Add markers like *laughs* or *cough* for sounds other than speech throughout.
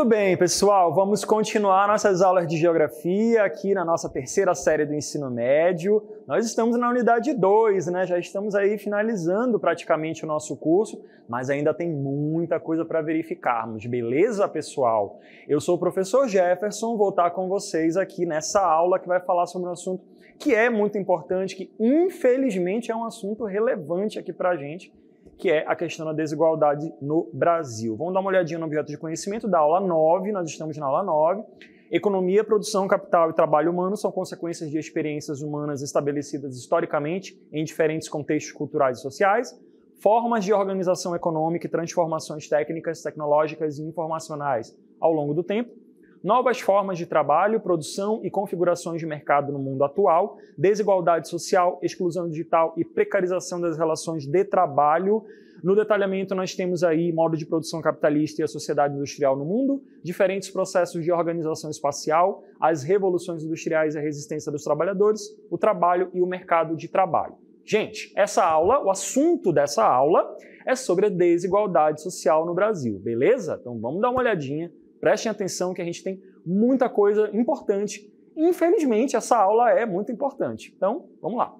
Muito bem, pessoal, vamos continuar nossas aulas de geografia aqui na nossa terceira série do ensino médio. Nós estamos na unidade 2, né? Já estamos aí finalizando praticamente o nosso curso, mas ainda tem muita coisa para verificarmos, beleza, pessoal? Eu sou o professor Jefferson, vou estar com vocês aqui nessa aula que vai falar sobre um assunto que é muito importante, que infelizmente é um assunto relevante aqui para a gente, que é a questão da desigualdade no Brasil. Vamos dar uma olhadinha no objeto de conhecimento da aula 9, nós estamos na aula 9. Economia, produção, capital e trabalho humano são consequências de experiências humanas estabelecidas historicamente em diferentes contextos culturais e sociais, formas de organização econômica e transformações técnicas, tecnológicas e informacionais ao longo do tempo, novas formas de trabalho, produção e configurações de mercado no mundo atual, desigualdade social, exclusão digital e precarização das relações de trabalho. No detalhamento, nós temos aí modo de produção capitalista e a sociedade industrial no mundo, diferentes processos de organização espacial, as revoluções industriais e a resistência dos trabalhadores, o trabalho e o mercado de trabalho. Gente, essa aula, o assunto dessa aula é sobre a desigualdade social no Brasil, beleza? Então vamos dar uma olhadinha Prestem atenção que a gente tem muita coisa importante. Infelizmente, essa aula é muito importante. Então, vamos lá.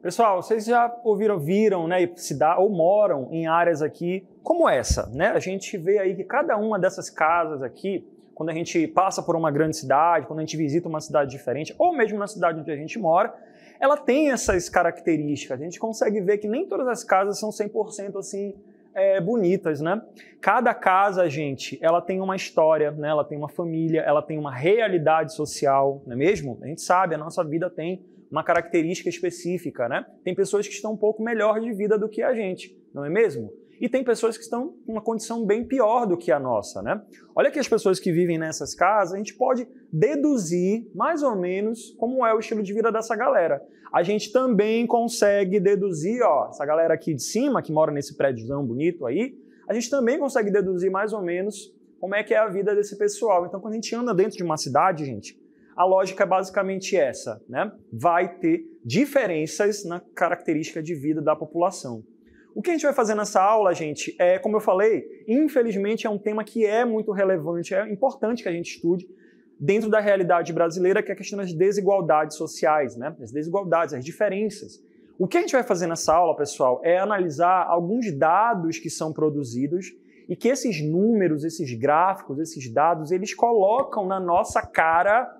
Pessoal, vocês já ouviram, viram, né, se dá, ou moram em áreas aqui como essa, né? A gente vê aí que cada uma dessas casas aqui, quando a gente passa por uma grande cidade, quando a gente visita uma cidade diferente, ou mesmo na cidade onde a gente mora, ela tem essas características. A gente consegue ver que nem todas as casas são 100% assim é, bonitas, né? Cada casa, gente, ela tem uma história, né? Ela tem uma família, ela tem uma realidade social, não é mesmo? A gente sabe, a nossa vida tem uma característica específica, né? Tem pessoas que estão um pouco melhor de vida do que a gente, não é mesmo? E tem pessoas que estão com uma condição bem pior do que a nossa, né? Olha que as pessoas que vivem nessas casas, a gente pode deduzir mais ou menos como é o estilo de vida dessa galera. A gente também consegue deduzir, ó, essa galera aqui de cima, que mora nesse prédiozão bonito aí, a gente também consegue deduzir mais ou menos como é que é a vida desse pessoal. Então, quando a gente anda dentro de uma cidade, gente, a lógica é basicamente essa, né? Vai ter diferenças na característica de vida da população. O que a gente vai fazer nessa aula, gente, é, como eu falei, infelizmente é um tema que é muito relevante, é importante que a gente estude dentro da realidade brasileira, que é a questão das desigualdades sociais, né? As desigualdades, as diferenças. O que a gente vai fazer nessa aula, pessoal, é analisar alguns dados que são produzidos e que esses números, esses gráficos, esses dados, eles colocam na nossa cara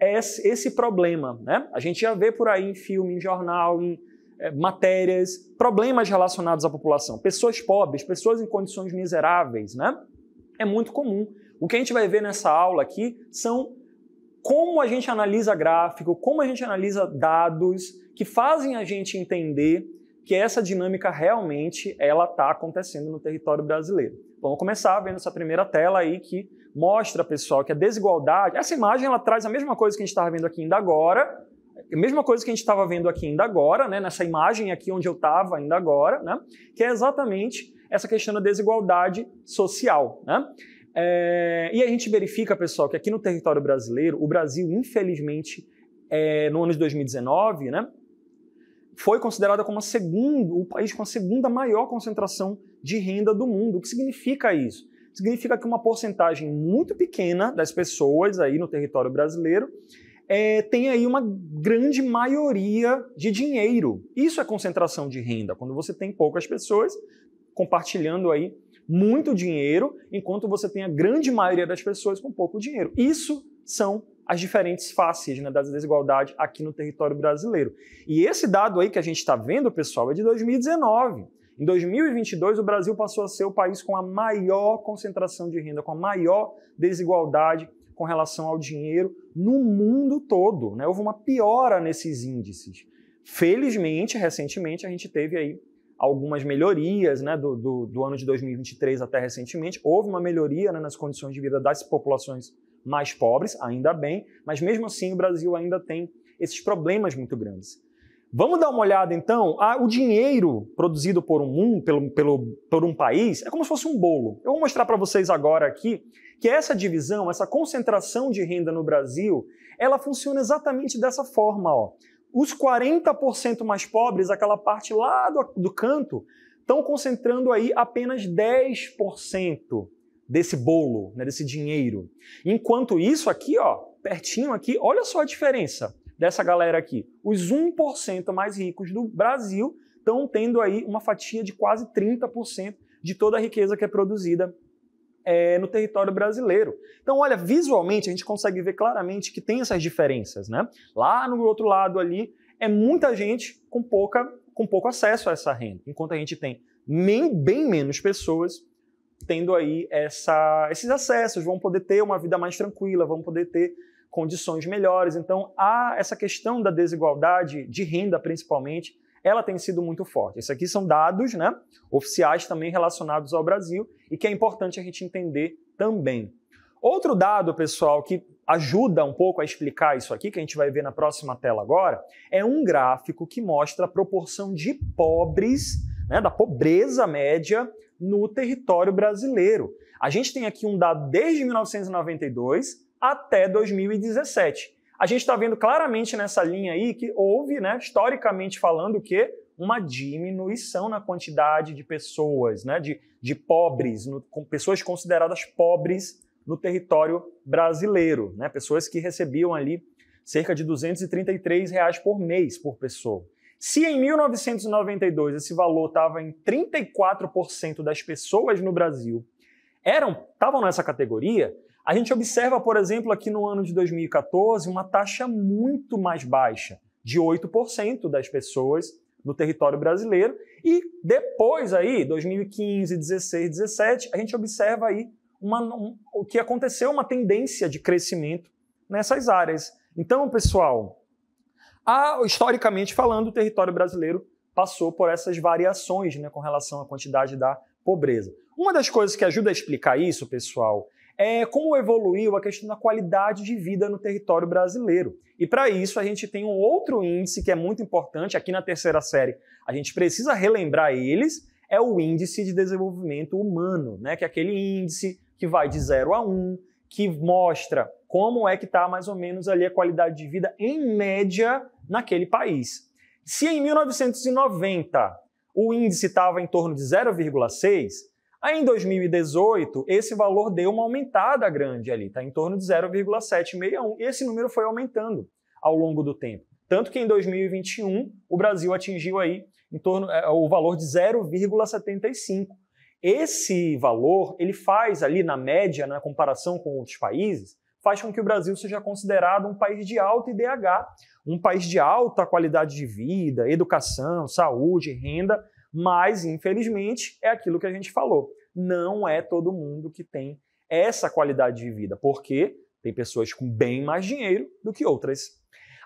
esse, problema. Né? A gente já vê por aí em filme, em jornal, em é, matérias, problemas relacionados à população, pessoas pobres, pessoas em condições miseráveis, né? É muito comum. O que a gente vai ver nessa aula aqui são como a gente analisa gráfico, como a gente analisa dados que fazem a gente entender que essa dinâmica realmente ela está acontecendo no território brasileiro. Então, Vamos começar vendo essa primeira tela aí que mostra, pessoal, que a desigualdade, essa imagem ela traz a mesma coisa que a gente estava vendo aqui ainda agora, mesma coisa que a gente estava vendo aqui ainda agora, né, nessa imagem aqui onde eu estava ainda agora, né, que é exatamente essa questão da desigualdade social. Né? É, e a gente verifica, pessoal, que aqui no território brasileiro, o Brasil, infelizmente, é, no ano de 2019, né, foi considerada como segundo, o país com a segunda maior concentração de renda do mundo. O que significa isso? Significa que uma porcentagem muito pequena das pessoas aí no território brasileiro é, tem aí uma grande maioria de dinheiro. Isso é concentração de renda, quando você tem poucas pessoas compartilhando aí muito dinheiro, enquanto você tem a grande maioria das pessoas com pouco dinheiro. Isso são as diferentes faces né, da desigualdade aqui no território brasileiro. E esse dado aí que a gente está vendo, pessoal, é de 2019. Em 2022, o Brasil passou a ser o país com a maior concentração de renda, com a maior desigualdade com relação ao dinheiro no mundo todo. Né? Houve uma piora nesses índices. Felizmente, recentemente, a gente teve aí algumas melhorias né, do, do, do ano de 2023 até recentemente. Houve uma melhoria né, nas condições de vida das populações mais pobres, ainda bem, mas mesmo assim o Brasil ainda tem esses problemas muito grandes. Vamos dar uma olhada então. Ah, o dinheiro produzido por um, pelo, pelo, por um país é como se fosse um bolo. Eu vou mostrar para vocês agora aqui que essa divisão, essa concentração de renda no Brasil, ela funciona exatamente dessa forma. Ó. Os 40% mais pobres, aquela parte lá do, do canto, estão concentrando aí apenas 10% desse bolo, né, desse dinheiro. Enquanto isso, aqui, ó, pertinho aqui, olha só a diferença dessa galera aqui. Os 1% mais ricos do Brasil estão tendo aí uma fatia de quase 30% de toda a riqueza que é produzida é, no território brasileiro. Então, olha, visualmente a gente consegue ver claramente que tem essas diferenças, né? Lá no outro lado ali é muita gente com pouca com pouco acesso a essa renda, enquanto a gente tem nem, bem menos pessoas tendo aí essa, esses acessos, vão poder ter uma vida mais tranquila, vão poder ter condições melhores. Então, há essa questão da desigualdade de renda, principalmente, ela tem sido muito forte. Esses aqui são dados né, oficiais também relacionados ao Brasil e que é importante a gente entender também. Outro dado, pessoal, que ajuda um pouco a explicar isso aqui, que a gente vai ver na próxima tela agora, é um gráfico que mostra a proporção de pobres, né, da pobreza média no território brasileiro. A gente tem aqui um dado desde 1992 até 2017 a gente está vendo claramente nessa linha aí que houve, né, historicamente falando, que Uma diminuição na quantidade de pessoas, né, de, de pobres, no, com pessoas consideradas pobres no território brasileiro, né, pessoas que recebiam ali cerca de 233 reais por mês por pessoa. Se em 1992 esse valor estava em 34% das pessoas no Brasil eram estavam nessa categoria, a gente observa, por exemplo, aqui no ano de 2014, uma taxa muito mais baixa, de 8% das pessoas no território brasileiro. E depois aí, 2015, 16, 17, a gente observa aí uma, um, o que aconteceu, uma tendência de crescimento nessas áreas. Então, pessoal, a, historicamente falando, o território brasileiro passou por essas variações né, com relação à quantidade da pobreza. Uma das coisas que ajuda a explicar isso, pessoal, é, como evoluiu a questão da qualidade de vida no território brasileiro. E para isso a gente tem um outro índice que é muito importante aqui na terceira série. A gente precisa relembrar eles, é o índice de desenvolvimento humano, né? Que é aquele índice que vai de 0 a 1, um, que mostra como é que está mais ou menos ali a qualidade de vida em média naquele país. Se em 1990 o índice estava em torno de 0,6, Aí em 2018, esse valor deu uma aumentada grande ali, está em torno de 0,761. E esse número foi aumentando ao longo do tempo. Tanto que em 2021 o Brasil atingiu aí em torno é, o valor de 0,75. Esse valor ele faz ali na média, na comparação com outros países, faz com que o Brasil seja considerado um país de alto IDH, um país de alta qualidade de vida, educação, saúde, renda, mas, infelizmente, é aquilo que a gente falou. Não é todo mundo que tem essa qualidade de vida, porque tem pessoas com bem mais dinheiro do que outras.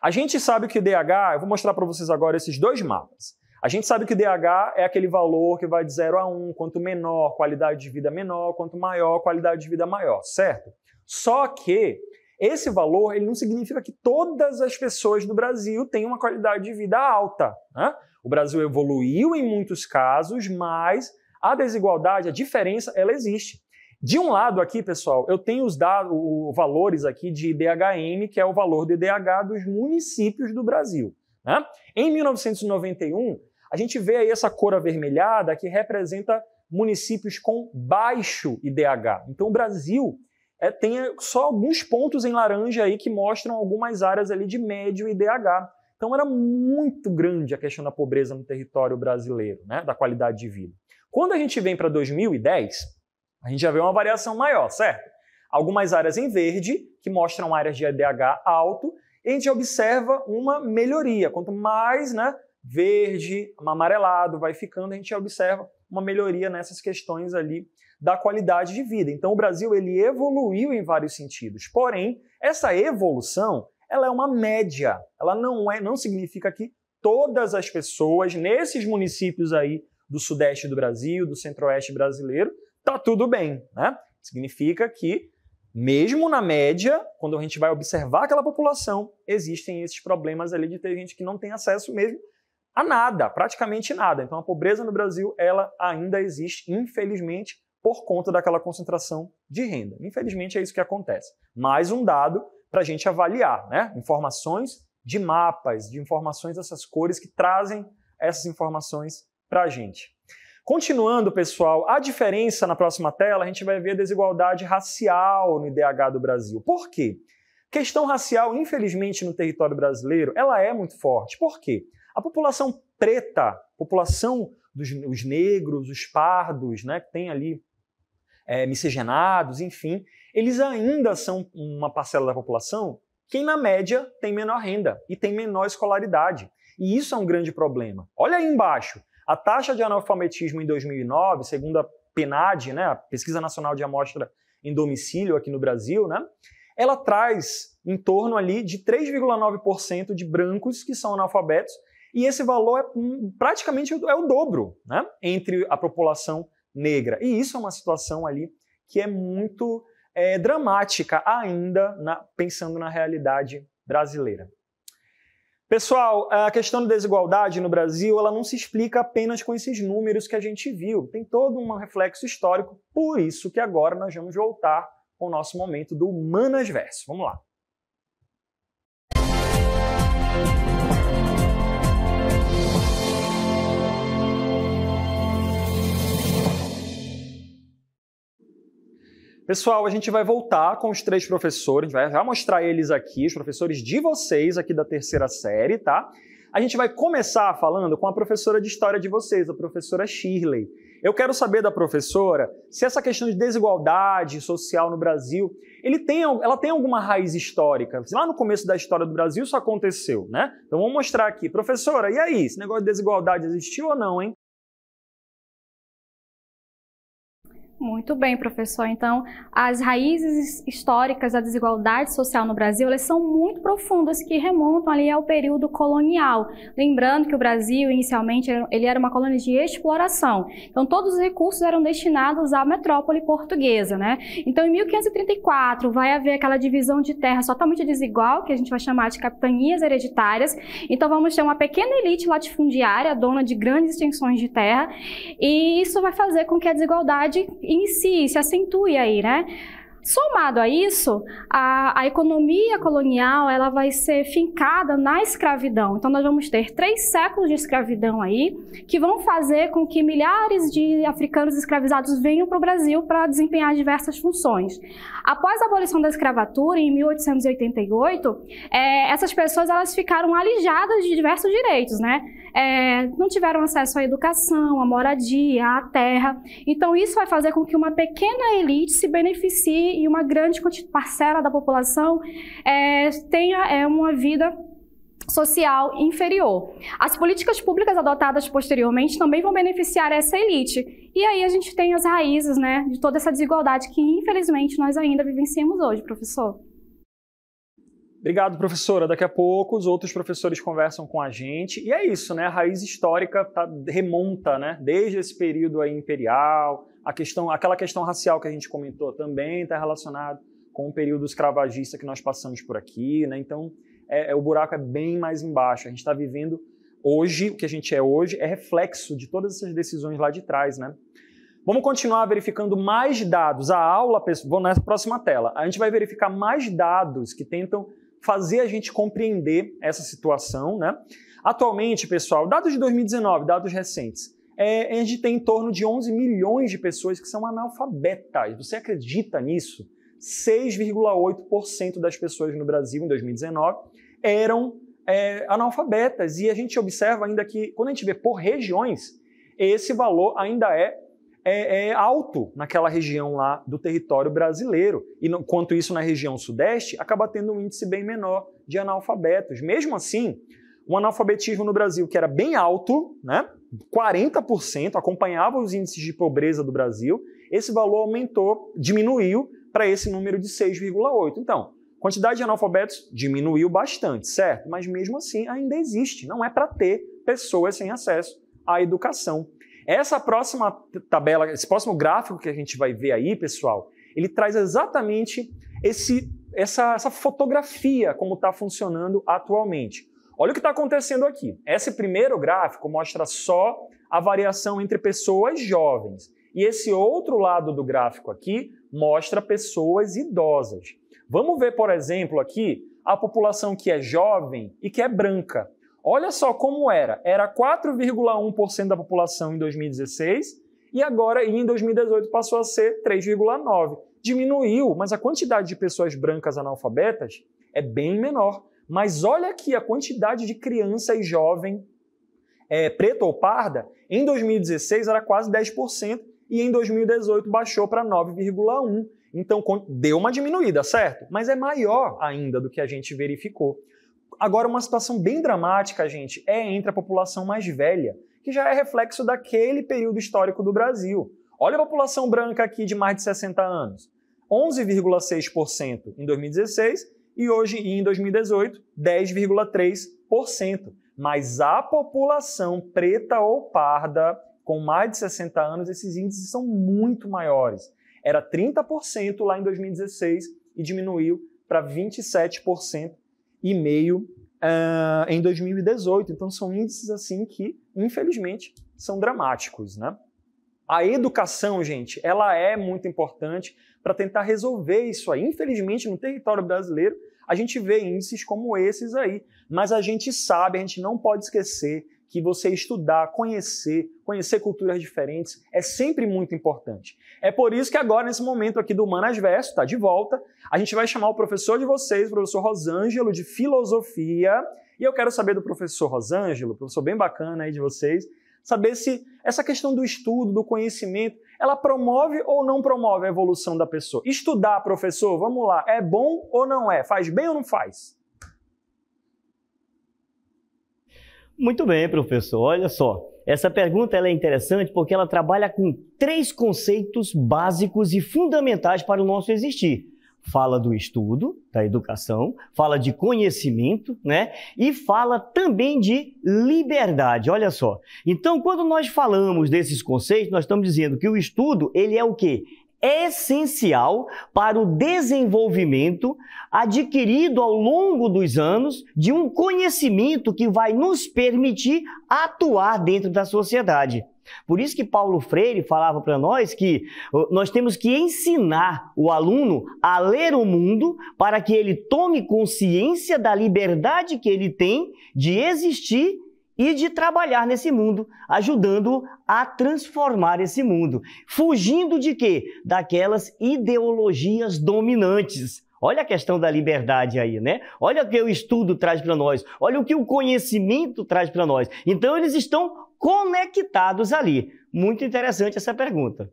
A gente sabe que o DH, eu vou mostrar para vocês agora esses dois mapas. A gente sabe que o DH é aquele valor que vai de 0 a 1, um, quanto menor, qualidade de vida menor, quanto maior, qualidade de vida maior, certo? Só que esse valor ele não significa que todas as pessoas no Brasil têm uma qualidade de vida alta. Né? O Brasil evoluiu em muitos casos, mas a desigualdade, a diferença, ela existe. De um lado aqui, pessoal, eu tenho os dados, os valores aqui de IDHM, que é o valor do IDH dos municípios do Brasil. Né? Em 1991, a gente vê aí essa cor avermelhada que representa municípios com baixo IDH. Então, o Brasil é, tem é, só alguns pontos em laranja aí que mostram algumas áreas ali de médio IDH. Então era muito grande a questão da pobreza no território brasileiro, né, da qualidade de vida. Quando a gente vem para 2010, a gente já vê uma variação maior, certo? Algumas áreas em verde, que mostram áreas de EDH alto, e a gente observa uma melhoria. Quanto mais né, verde, amarelado vai ficando, a gente observa uma melhoria nessas questões ali da qualidade de vida. Então o Brasil ele evoluiu em vários sentidos. Porém, essa evolução ela é uma média. Ela não é, não significa que todas as pessoas nesses municípios aí do sudeste do Brasil, do centro-oeste brasileiro, tá tudo bem, né? Significa que mesmo na média, quando a gente vai observar aquela população, existem esses problemas ali de ter gente que não tem acesso mesmo a nada, praticamente nada. Então a pobreza no Brasil, ela ainda existe, infelizmente, por conta daquela concentração de renda. Infelizmente é isso que acontece. Mais um dado para a gente avaliar, né? Informações de mapas, de informações dessas cores que trazem essas informações para a gente. Continuando, pessoal, a diferença na próxima tela, a gente vai ver a desigualdade racial no IDH do Brasil. Por quê? Questão racial, infelizmente, no território brasileiro, ela é muito forte. Por quê? A população preta, população dos negros, os pardos, né, que tem ali é, miscigenados, enfim, eles ainda são uma parcela da população que, na média, tem menor renda e tem menor escolaridade. E isso é um grande problema. Olha aí embaixo. A taxa de analfabetismo em 2009, segundo a PNAD, né, a Pesquisa Nacional de Amostra em Domicílio aqui no Brasil, né, ela traz em torno ali de 3,9% de brancos que são analfabetos, e esse valor é praticamente é o dobro né, entre a população negra. E isso é uma situação ali que é muito é, dramática ainda, na, pensando na realidade brasileira. Pessoal, a questão da desigualdade no Brasil ela não se explica apenas com esses números que a gente viu. Tem todo um reflexo histórico, por isso que agora nós vamos voltar ao nosso momento do Humanas Verso. Vamos lá. Pessoal, a gente vai voltar com os três professores, vai já mostrar eles aqui, os professores de vocês aqui da terceira série, tá? A gente vai começar falando com a professora de história de vocês, a professora Shirley. Eu quero saber da professora se essa questão de desigualdade social no Brasil, ele tem, ela tem alguma raiz histórica. Lá no começo da história do Brasil isso aconteceu, né? Então vamos mostrar aqui. Professora, e aí? Esse negócio de desigualdade existiu ou não, hein? Muito bem, professor. Então, as raízes históricas da desigualdade social no Brasil, elas são muito profundas, que remontam ali ao período colonial. Lembrando que o Brasil, inicialmente, ele era uma colônia de exploração. Então, todos os recursos eram destinados à metrópole portuguesa, né? Então, em 1534, vai haver aquela divisão de terras totalmente desigual, que a gente vai chamar de capitanias hereditárias. Então, vamos ter uma pequena elite latifundiária, dona de grandes extensões de terra, e isso vai fazer com que a desigualdade inicie, se acentue aí, né? Somado a isso, a, a, economia colonial ela vai ser fincada na escravidão. Então, nós vamos ter três séculos de escravidão aí, que vão fazer com que milhares de africanos escravizados venham para o Brasil para desempenhar diversas funções. Após a abolição da escravatura, em 1888, é, essas pessoas elas ficaram alijadas de diversos direitos, né? é, não tiveram acesso à educação, à moradia, à terra. Então, isso vai fazer com que uma pequena elite se beneficie e uma grande parcela da população é, tenha é, uma vida social inferior. As políticas públicas adotadas posteriormente também vão beneficiar essa elite. E aí a gente tem as raízes né, de toda essa desigualdade que, infelizmente, nós ainda vivenciamos hoje, professor. Obrigado, professora. Daqui a pouco os outros professores conversam com a gente. E é isso, né? A raiz histórica tá, remonta, né? Desde esse período aí imperial, a questão, aquela questão racial que a gente comentou também está relacionada com o período escravagista que nós passamos por aqui, né? Então, é, é, o buraco é bem mais embaixo. A gente está vivendo hoje, o que a gente é hoje, é reflexo de todas essas decisões lá de trás, né? Vamos continuar verificando mais dados. A aula, vou nessa próxima tela, a gente vai verificar mais dados que tentam fazer a gente compreender essa situação. Né? Atualmente, pessoal, dados de 2019, dados recentes, é, a gente tem em torno de 11 milhões de pessoas que são analfabetas. Você acredita nisso? 6,8% das pessoas no Brasil em 2019 eram é, analfabetas. E a gente observa ainda que, quando a gente vê por regiões, esse valor ainda é é, é, alto naquela região lá do território brasileiro. E quanto isso na região sudeste, acaba tendo um índice bem menor de analfabetos. Mesmo assim, o analfabetismo no Brasil, que era bem alto, né, 40%, acompanhava os índices de pobreza do Brasil, esse valor aumentou, diminuiu para esse número de 6,8. Então, quantidade de analfabetos diminuiu bastante, certo? Mas mesmo assim ainda existe, não é para ter pessoas sem acesso à educação. Essa próxima tabela, esse próximo gráfico que a gente vai ver aí, pessoal, ele traz exatamente esse, essa, essa fotografia como está funcionando atualmente. Olha o que está acontecendo aqui. Esse primeiro gráfico mostra só a variação entre pessoas jovens. E esse outro lado do gráfico aqui mostra pessoas idosas. Vamos ver, por exemplo, aqui a população que é jovem e que é branca. Olha só como era. Era 4,1% da população em 2016 e agora em 2018 passou a ser 3,9%. Diminuiu, mas a quantidade de pessoas brancas analfabetas é bem menor. Mas olha aqui a quantidade de criança e jovem é, preta ou parda, em 2016 era quase 10% e em 2018 baixou para 9,1%. Então deu uma diminuída, certo? Mas é maior ainda do que a gente verificou. Agora, uma situação bem dramática, gente, é entre a população mais velha, que já é reflexo daquele período histórico do Brasil. Olha a população branca aqui de mais de 60 anos. 11,6% em 2016 e hoje em 2018, 10,3%. Mas a população preta ou parda com mais de 60 anos, esses índices são muito maiores. Era 30% lá em 2016 e diminuiu para 27% uh, em 2018. Então são índices assim que, infelizmente, são dramáticos, né? A educação, gente, ela é muito importante para tentar resolver isso aí. Infelizmente, no território brasileiro, a gente vê índices como esses aí, mas a gente sabe, a gente não pode esquecer que você estudar, conhecer, conhecer culturas diferentes é sempre muito importante. É por isso que agora, nesse momento aqui do Humanas Verso, está de volta, a gente vai chamar o professor de vocês, o professor Rosângelo, de Filosofia. E eu quero saber do professor Rosângelo, professor bem bacana aí de vocês, saber se essa questão do estudo, do conhecimento, ela promove ou não promove a evolução da pessoa. Estudar, professor, vamos lá, é bom ou não é? Faz bem ou não faz? Muito bem, professor. Olha só, essa pergunta é interessante porque ela trabalha com três conceitos básicos e fundamentais para o nosso existir. Fala do estudo, da educação, fala de conhecimento, né? E fala também de liberdade. Olha só. Então, quando nós falamos desses conceitos, nós estamos dizendo que o estudo, ele é o quê? essencial para o desenvolvimento adquirido ao longo dos anos de um conhecimento que vai nos permitir atuar dentro da sociedade. Por isso que Paulo Freire falava para nós que nós temos que ensinar o aluno a ler o mundo para que ele tome consciência da liberdade que ele tem de existir e de trabalhar nesse mundo, ajudando a transformar esse mundo. Fugindo de quê? Daquelas ideologias dominantes. Olha a questão da liberdade aí, né? Olha o que o estudo traz para nós, olha o que o conhecimento traz para nós. Então, eles estão conectados ali. Muito interessante essa pergunta.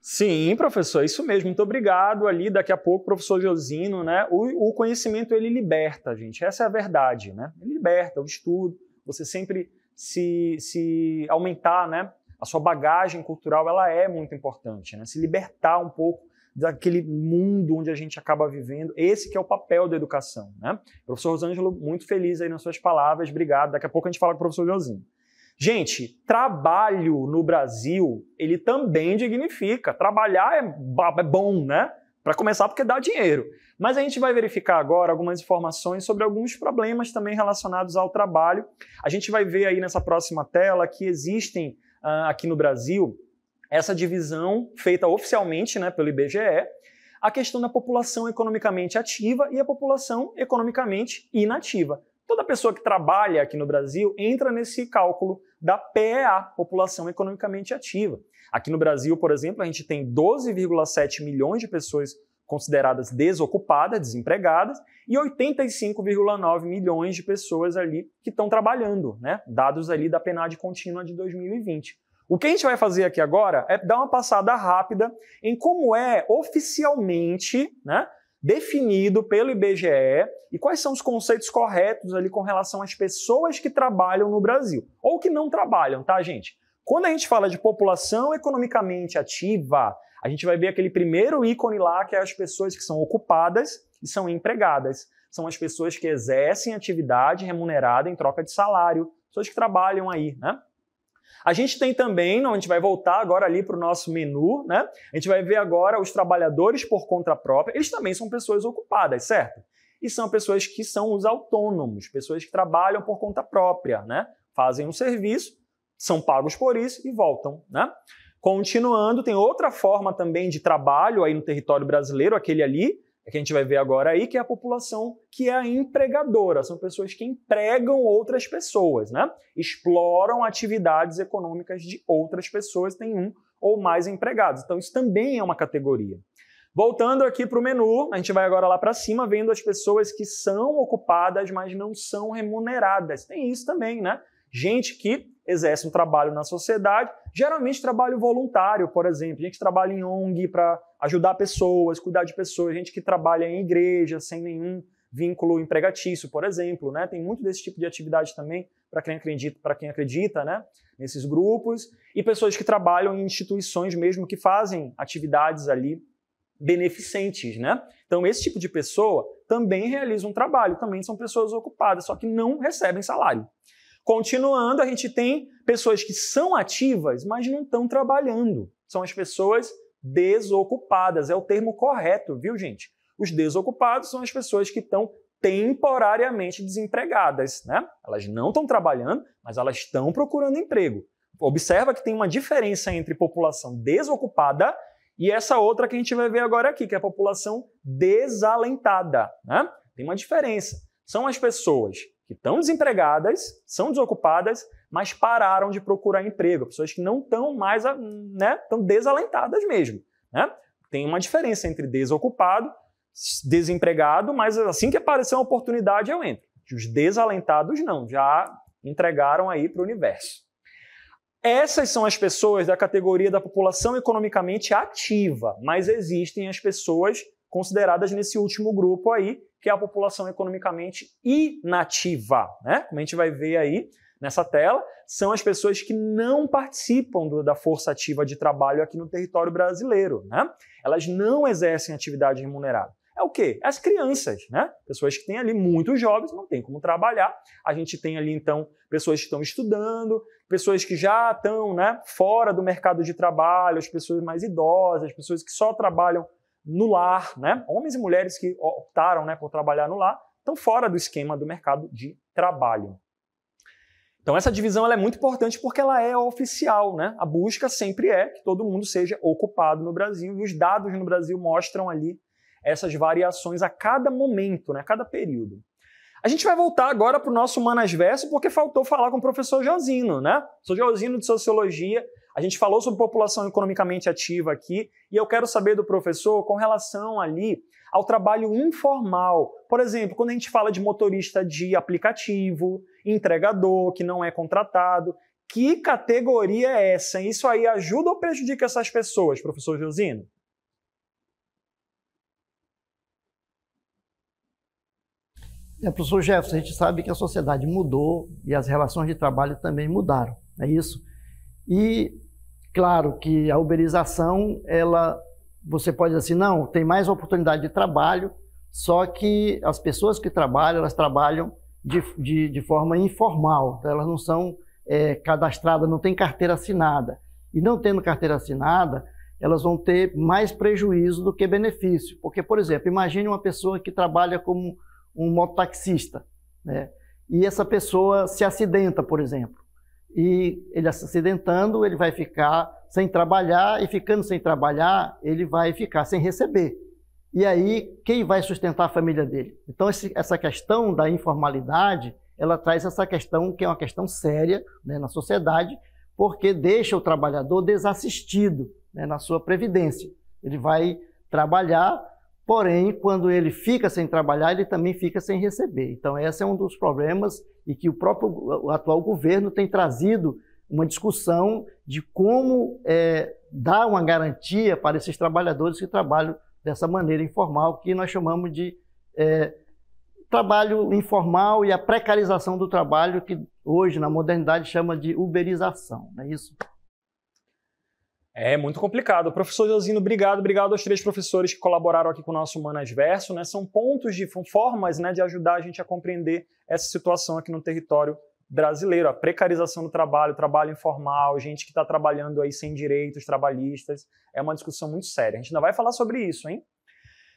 Sim, professor, isso mesmo. Muito obrigado ali. Daqui a pouco, professor Josino, né? O, o conhecimento ele liberta, gente. Essa é a verdade, né? Ele liberta o estudo você sempre se, se aumentar, né? A sua bagagem cultural, ela é muito importante, né? Se libertar um pouco daquele mundo onde a gente acaba vivendo. Esse que é o papel da educação, né? Professor Rosângelo, muito feliz aí nas suas palavras, obrigado. Daqui a pouco a gente fala com o professor Josinho. Gente, trabalho no Brasil, ele também dignifica. Trabalhar é, é bom, né? Para começar, porque dá dinheiro. Mas a gente vai verificar agora algumas informações sobre alguns problemas também relacionados ao trabalho. A gente vai ver aí nessa próxima tela que existem uh, aqui no Brasil essa divisão feita oficialmente né, pelo IBGE, a questão da população economicamente ativa e a população economicamente inativa. Toda pessoa que trabalha aqui no Brasil entra nesse cálculo da PEA, população economicamente ativa. Aqui no Brasil, por exemplo, a gente tem 12,7 milhões de pessoas consideradas desocupadas, desempregadas, e 85,9 milhões de pessoas ali que estão trabalhando, né? dados ali da PNAD contínua de 2020. O que a gente vai fazer aqui agora é dar uma passada rápida em como é oficialmente né, definido pelo IBGE e quais são os conceitos corretos ali com relação às pessoas que trabalham no Brasil ou que não trabalham, tá, gente? Quando a gente fala de população economicamente ativa, a gente vai ver aquele primeiro ícone lá, que é as pessoas que são ocupadas e são empregadas. São as pessoas que exercem atividade remunerada em troca de salário, pessoas que trabalham aí, né? A gente tem também, a gente vai voltar agora ali para o nosso menu, né? A gente vai ver agora os trabalhadores por conta própria, eles também são pessoas ocupadas, certo? E são pessoas que são os autônomos, pessoas que trabalham por conta própria, né? Fazem um serviço, são pagos por isso e voltam, né? Continuando, tem outra forma também de trabalho aí no território brasileiro, aquele ali, é que a gente vai ver agora aí, que é a população que é a empregadora. São pessoas que empregam outras pessoas, né? Exploram atividades econômicas de outras pessoas, tem um ou mais empregados. Então, isso também é uma categoria. Voltando aqui para o menu, a gente vai agora lá para cima, vendo as pessoas que são ocupadas, mas não são remuneradas. Tem isso também, né? Gente que exerce um trabalho na sociedade, geralmente trabalho voluntário, por exemplo, gente que trabalha em ONG para ajudar pessoas, cuidar de pessoas, gente que trabalha em igreja sem nenhum vínculo empregatício, por exemplo, né? Tem muito desse tipo de atividade também para quem acredita, para quem acredita, né? Nesses grupos e pessoas que trabalham em instituições mesmo que fazem atividades ali beneficentes, né? Então esse tipo de pessoa também realiza um trabalho, também são pessoas ocupadas, só que não recebem salário. Continuando, a gente tem pessoas que são ativas, mas não estão trabalhando. São as pessoas desocupadas, é o termo correto, viu, gente? Os desocupados são as pessoas que estão temporariamente desempregadas, né? Elas não estão trabalhando, mas elas estão procurando emprego. Observa que tem uma diferença entre população desocupada e essa outra que a gente vai ver agora aqui, que é a população desalentada, né? Tem uma diferença. São as pessoas que estão desempregadas, são desocupadas, mas pararam de procurar emprego, pessoas que não estão mais, né, estão desalentadas mesmo. Né? Tem uma diferença entre desocupado, desempregado, mas assim que aparecer uma oportunidade eu entro. Os desalentados não, já entregaram aí para o universo. Essas são as pessoas da categoria da população economicamente ativa, mas existem as pessoas consideradas nesse último grupo aí, que é a população economicamente inativa, né? Como a gente vai ver aí nessa tela, são as pessoas que não participam do, da força ativa de trabalho aqui no território brasileiro, né? Elas não exercem atividade remunerada. É o quê? É as crianças, né? Pessoas que têm ali muitos jovens, não tem como trabalhar. A gente tem ali, então, pessoas que estão estudando, pessoas que já estão né, fora do mercado de trabalho, as pessoas mais idosas, as pessoas que só trabalham no lar, né? Homens e mulheres que optaram né, por trabalhar no lar estão fora do esquema do mercado de trabalho. Então essa divisão é muito importante porque ela é oficial, né? A busca sempre é que todo mundo seja ocupado no Brasil e os dados no Brasil mostram ali essas variações a cada momento, né? A cada período. A gente vai voltar agora para o nosso Manas Verso porque faltou falar com o professor Josino, né? Sou Josino de Sociologia a gente falou sobre população economicamente ativa aqui e eu quero saber do professor com relação ali ao trabalho informal. Por exemplo, quando a gente fala de motorista de aplicativo, entregador que não é contratado, que categoria é essa? Isso aí ajuda ou prejudica essas pessoas, professor Josino? É, professor Jefferson, a gente sabe que a sociedade mudou e as relações de trabalho também mudaram, é isso? E claro que a uberização, ela você pode dizer assim, não, tem mais oportunidade de trabalho, só que as pessoas que trabalham, elas trabalham de, de, de forma informal, então elas não são é, cadastradas, não têm carteira assinada. E não tendo carteira assinada, elas vão ter mais prejuízo do que benefício. Porque, por exemplo, imagine uma pessoa que trabalha como um mototaxista, né? e essa pessoa se acidenta, por exemplo e ele acidentando, ele vai ficar sem trabalhar, e ficando sem trabalhar, ele vai ficar sem receber. E aí, quem vai sustentar a família dele? Então, esse, essa questão da informalidade, ela traz essa questão que é uma questão séria né, na sociedade, porque deixa o trabalhador desassistido né, na sua previdência. Ele vai trabalhar, Porém, quando ele fica sem trabalhar, ele também fica sem receber. Então, esse é um dos problemas e que o próprio o atual governo tem trazido uma discussão de como é, dar uma garantia para esses trabalhadores que trabalham dessa maneira informal, que nós chamamos de é, trabalho informal e a precarização do trabalho, que hoje na modernidade chama de uberização. Não é isso? É muito complicado. Professor Josino, obrigado, obrigado aos três professores que colaboraram aqui com o nosso Humanas Verso. Né? São pontos de formas né, de ajudar a gente a compreender essa situação aqui no território brasileiro, a precarização do trabalho, trabalho informal, gente que está trabalhando aí sem direitos trabalhistas. É uma discussão muito séria. A gente ainda vai falar sobre isso, hein?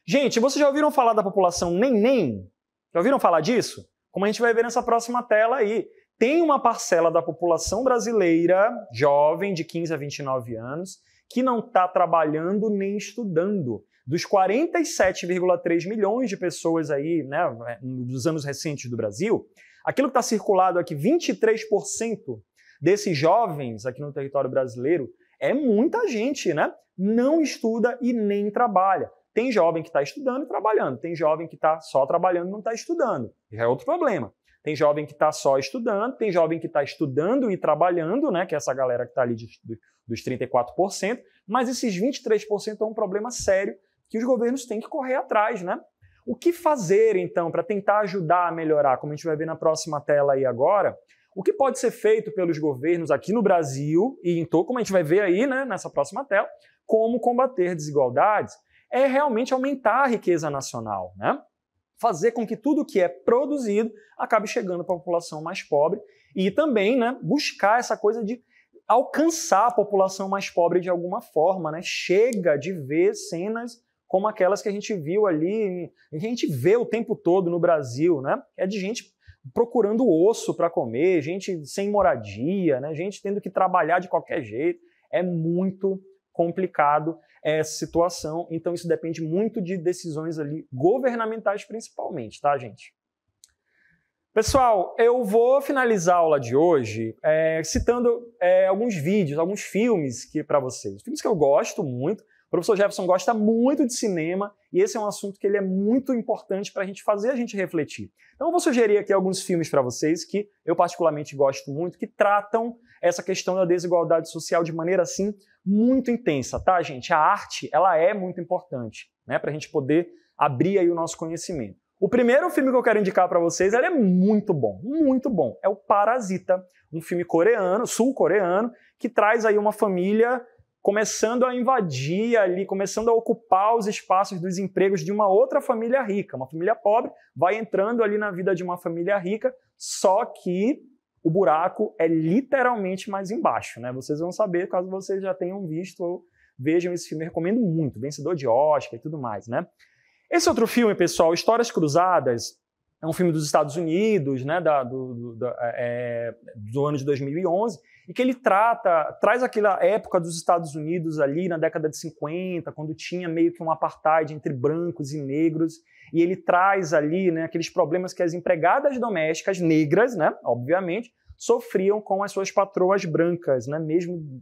Gente, vocês já ouviram falar da população nem nem? Já ouviram falar disso? Como a gente vai ver nessa próxima tela aí, tem uma parcela da população brasileira, jovem, de 15 a 29 anos, que não está trabalhando nem estudando. Dos 47,3 milhões de pessoas aí, né, dos anos recentes do Brasil, aquilo que está circulado aqui, é 23% desses jovens aqui no território brasileiro, é muita gente, né? Não estuda e nem trabalha. Tem jovem que está estudando e trabalhando, tem jovem que está só trabalhando e não está estudando. Já é outro problema. Tem jovem que está só estudando, tem jovem que está estudando e trabalhando, né, que é essa galera que está ali de, dos 34%, mas esses 23% é um problema sério que os governos têm que correr atrás, né? O que fazer, então, para tentar ajudar a melhorar? Como a gente vai ver na próxima tela aí agora, o que pode ser feito pelos governos aqui no Brasil e em todo, como a gente vai ver aí né, nessa próxima tela, como combater desigualdades, é realmente aumentar a riqueza nacional, né? fazer com que tudo que é produzido acabe chegando para a população mais pobre e também né, buscar essa coisa de alcançar a população mais pobre de alguma forma. Né? Chega de ver cenas como aquelas que a gente viu ali, que a gente vê o tempo todo no Brasil, né? É de gente procurando osso para comer, gente sem moradia, né? gente tendo que trabalhar de qualquer jeito. É muito complicado essa situação. Então, isso depende muito de decisões ali governamentais, principalmente, tá, gente? Pessoal, eu vou finalizar a aula de hoje é, citando é, alguns vídeos, alguns filmes que para vocês. Filmes que eu gosto muito, o professor Jefferson gosta muito de cinema e esse é um assunto que ele é muito importante para a gente fazer a gente refletir. Então eu vou sugerir aqui alguns filmes para vocês que eu particularmente gosto muito, que tratam essa questão da desigualdade social de maneira assim muito intensa, tá, gente? A arte ela é muito importante, né, para a gente poder abrir aí o nosso conhecimento. O primeiro filme que eu quero indicar para vocês, ele é muito bom, muito bom. É o Parasita, um filme coreano, sul-coreano, que traz aí uma família começando a invadir ali, começando a ocupar os espaços dos empregos de uma outra família rica. Uma família pobre vai entrando ali na vida de uma família rica, só que o buraco é literalmente mais embaixo, né? Vocês vão saber caso vocês já tenham visto ou vejam esse filme. Eu recomendo muito, vencedor de Oscar e tudo mais, né? Esse outro filme, pessoal, Histórias Cruzadas, é um filme dos Estados Unidos, né, da, do, do, da, é, do ano de 2011, e que ele trata, traz aquela época dos Estados Unidos ali na década de 50, quando tinha meio que um apartheid entre brancos e negros, e ele traz ali né, aqueles problemas que as empregadas domésticas negras, né, obviamente, sofriam com as suas patroas brancas, né, mesmo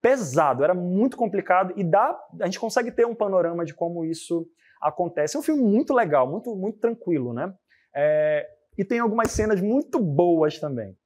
pesado, era muito complicado e dá, a gente consegue ter um panorama de como isso acontece. É um filme muito legal, muito muito tranquilo, né? É, e tem algumas cenas muito boas também.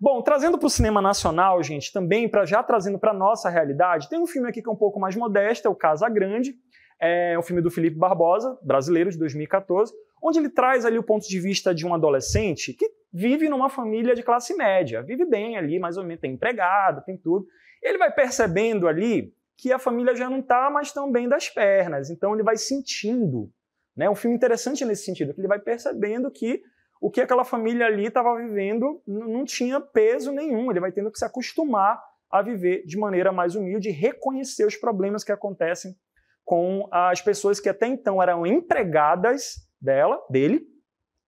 Bom, trazendo para o cinema nacional, gente, também para já trazendo para nossa realidade, tem um filme aqui que é um pouco mais modesto, é o Casa Grande, é um filme do Felipe Barbosa, brasileiro de 2014, onde ele traz ali o ponto de vista de um adolescente que vive numa família de classe média, vive bem ali, mais ou menos, tem empregado, tem tudo. Ele vai percebendo ali que a família já não está mais tão bem das pernas, então ele vai sentindo, né? Um filme interessante nesse sentido, que ele vai percebendo que o que aquela família ali estava vivendo não tinha peso nenhum. Ele vai tendo que se acostumar a viver de maneira mais humilde, reconhecer os problemas que acontecem com as pessoas que até então eram empregadas dela, dele,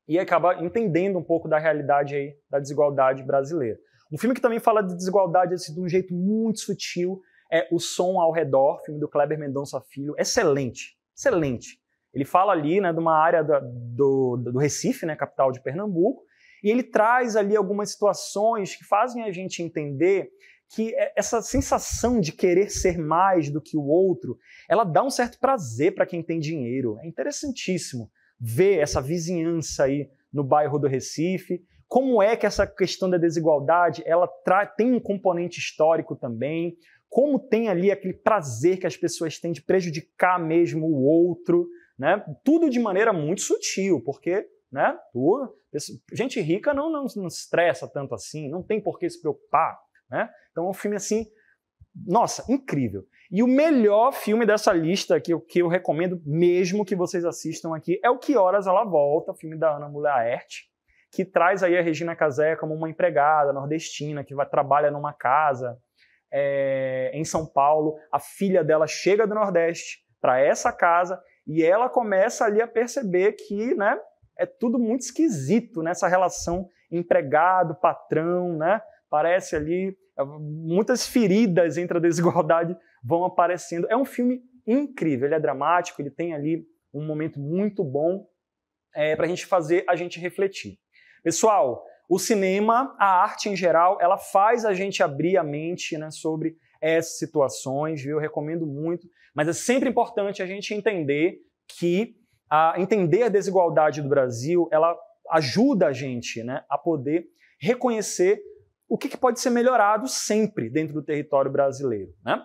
e acaba entendendo um pouco da realidade aí da desigualdade brasileira. Um filme que também fala de desigualdade assim, de um jeito muito sutil é O Som ao Redor, filme do Kleber Mendonça Filho, excelente, excelente. Ele fala ali né, de uma área do, do Recife, né, capital de Pernambuco, e ele traz ali algumas situações que fazem a gente entender que é, essa sensação de querer ser mais do que o outro, ela dá um certo prazer para quem tem dinheiro. É interessantíssimo ver essa vizinhança aí no bairro do Recife, como é que essa questão da desigualdade, ela tem um componente histórico também, como tem ali aquele prazer que as pessoas têm de prejudicar mesmo o outro, né? Tudo de maneira muito sutil, porque né, gente rica não, não, não estressa tanto assim, não tem por que se preocupar. Né? Então é um filme assim, nossa, incrível. E o melhor filme dessa lista que eu, que eu recomendo mesmo que vocês assistam aqui é o Que Horas Ela Volta, filme da Ana Mulaert, que traz aí a Regina Casé como uma empregada nordestina que vai, trabalha numa casa é, em São Paulo. A filha dela chega do Nordeste para essa casa e ela começa ali a perceber que, né, é tudo muito esquisito nessa né, relação empregado, patrão, né? Parece ali é, muitas feridas entre a desigualdade *laughs* vão aparecendo. É um filme incrível, ele é dramático, ele tem ali um momento muito bom é, para a gente fazer a gente refletir. Pessoal, o cinema, a arte em geral, ela faz a gente abrir a mente né, sobre essas situações, viu? Eu recomendo muito. Mas é sempre importante a gente entender que a, entender a desigualdade do Brasil, ela ajuda a gente né, a poder reconhecer o que, que pode ser melhorado sempre dentro do território brasileiro. Né?